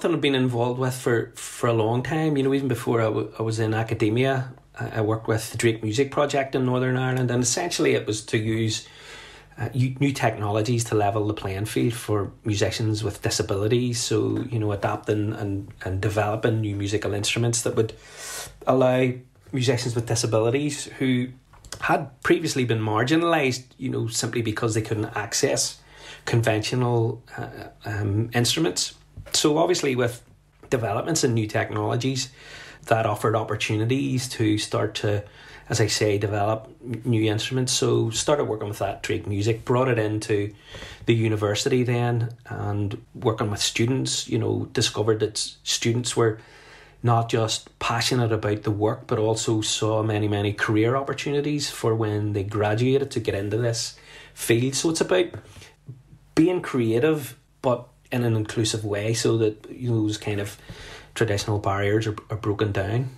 something I've been involved with for, for a long time. You know, even before I, w- I was in academia, I, I worked with the Drake Music Project in Northern Ireland, and essentially it was to use uh, new technologies to level the playing field for musicians with disabilities. So you know, adapting and and developing new musical instruments that would allow musicians with disabilities who had previously been marginalised, you know, simply because they couldn't access conventional uh, um, instruments so, obviously, with developments in new technologies, that offered opportunities to start to, as I say, develop new instruments. So, started working with that trade music, brought it into the university then, and working with students, you know, discovered that students were not just passionate about the work, but also saw many, many career opportunities for when they graduated to get into this field. So it's about being creative, but in an inclusive way so that you know, those kind of traditional barriers are, are broken down.